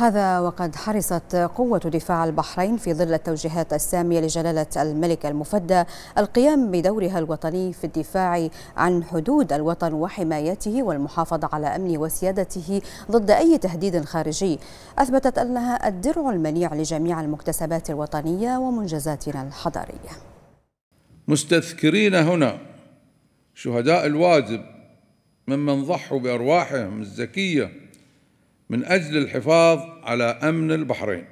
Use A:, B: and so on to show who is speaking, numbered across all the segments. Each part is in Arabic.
A: هذا وقد حرصت قوة دفاع البحرين في ظل التوجيهات السامية لجلالة
B: الملك المفدى القيام بدورها الوطني في الدفاع عن حدود الوطن وحمايته والمحافظة على أمن وسيادته ضد أي تهديد خارجي أثبتت أنها الدرع المنيع لجميع المكتسبات الوطنية ومنجزاتنا الحضارية
A: مستذكرين هنا شهداء الواجب ممن ضحوا بأرواحهم الزكية من أجل الحفاظ على أمن البحرين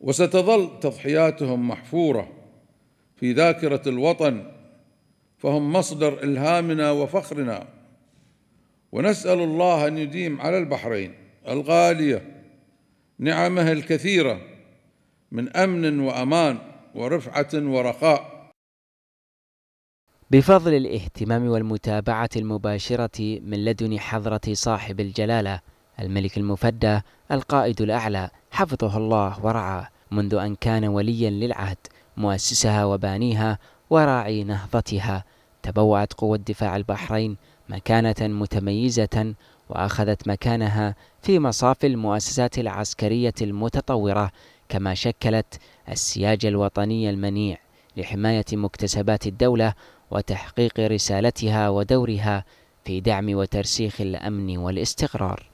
A: وستظل تضحياتهم محفورة في ذاكرة الوطن فهم مصدر إلهامنا وفخرنا ونسأل الله أن يديم على البحرين الغالية نعمه الكثيرة من أمن وأمان ورفعة ورخاء
B: بفضل الاهتمام والمتابعة المباشرة من لدن حضرة صاحب الجلالة الملك المفدى القائد الأعلى حفظه الله ورعاه منذ أن كان وليا للعهد مؤسسها وبانيها وراعي نهضتها تبوعت قوة دفاع البحرين مكانة متميزة وأخذت مكانها في مصاف المؤسسات العسكرية المتطورة كما شكلت السياج الوطني المنيع لحماية مكتسبات الدولة وتحقيق رسالتها ودورها في دعم وترسيخ الأمن والاستقرار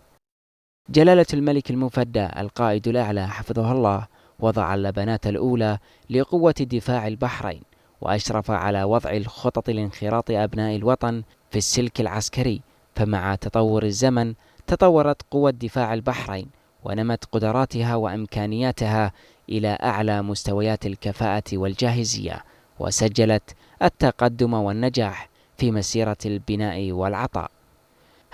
B: جلالة الملك المفدى القائد الأعلى حفظه الله وضع اللبنات الأولى لقوة دفاع البحرين وأشرف على وضع الخطط لانخراط أبناء الوطن في السلك العسكري فمع تطور الزمن تطورت قوة دفاع البحرين ونمت قدراتها وإمكانياتها إلى أعلى مستويات الكفاءة والجاهزية وسجلت التقدم والنجاح في مسيرة البناء والعطاء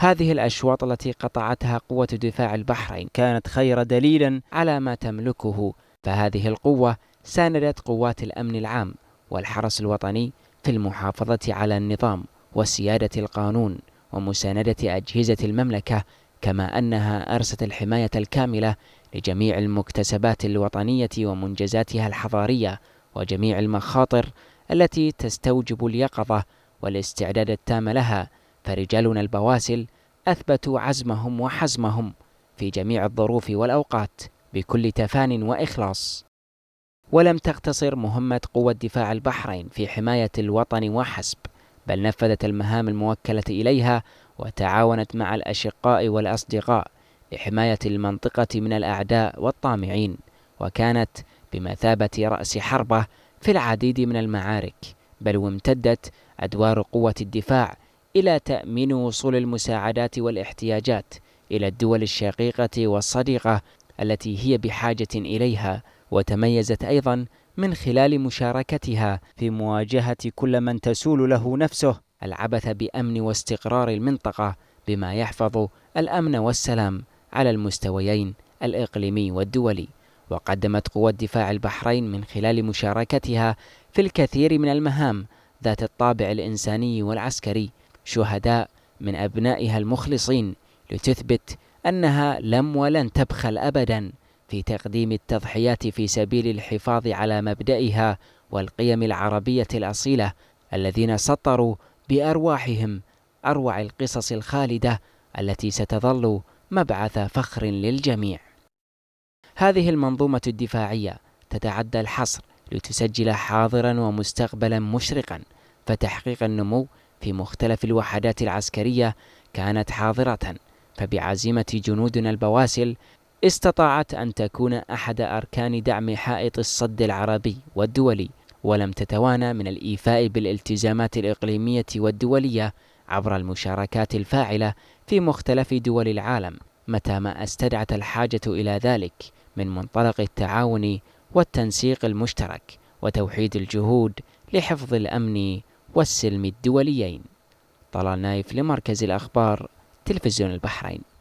B: هذه الأشواط التي قطعتها قوة دفاع البحرين كانت خير دليلا على ما تملكه فهذه القوة ساندت قوات الأمن العام والحرس الوطني في المحافظة على النظام وسيادة القانون ومساندة أجهزة المملكة كما أنها أرست الحماية الكاملة لجميع المكتسبات الوطنية ومنجزاتها الحضارية وجميع المخاطر التي تستوجب اليقظة والاستعداد التام لها فرجالنا البواسل أثبتوا عزمهم وحزمهم في جميع الظروف والأوقات بكل تفان وإخلاص ولم تقتصر مهمة قوة دفاع البحرين في حماية الوطن وحسب بل نفذت المهام الموكلة إليها وتعاونت مع الأشقاء والأصدقاء لحماية المنطقة من الأعداء والطامعين وكانت بمثابة رأس حربة في العديد من المعارك بل وامتدت أدوار قوة الدفاع إلى تأمين وصول المساعدات والاحتياجات إلى الدول الشقيقة والصديقة التي هي بحاجة إليها وتميزت أيضا من خلال مشاركتها في مواجهة كل من تسول له نفسه العبث بأمن واستقرار المنطقة بما يحفظ الأمن والسلام على المستويين الإقليمي والدولي وقدمت قوى دفاع البحرين من خلال مشاركتها في الكثير من المهام ذات الطابع الإنساني والعسكري شهداء من أبنائها المخلصين لتثبت أنها لم ولن تبخل أبدا في تقديم التضحيات في سبيل الحفاظ على مبدئها والقيم العربية الأصيلة الذين سطروا بأرواحهم أروع القصص الخالدة التي ستظل مبعث فخر للجميع. هذه المنظومة الدفاعية تتعدى الحصر لتسجل حاضرا ومستقبلا مشرقا فتحقيق النمو في مختلف الوحدات العسكرية كانت حاضرة فبعزيمة جنودنا البواسل استطاعت أن تكون أحد أركان دعم حائط الصد العربي والدولي ولم تتوانى من الإيفاء بالالتزامات الإقليمية والدولية عبر المشاركات الفاعلة في مختلف دول العالم متى ما استدعت الحاجة إلى ذلك من منطلق التعاون والتنسيق المشترك وتوحيد الجهود لحفظ الأمن والسلم الدوليين طلال
A: نايف لمركز الأخبار تلفزيون البحرين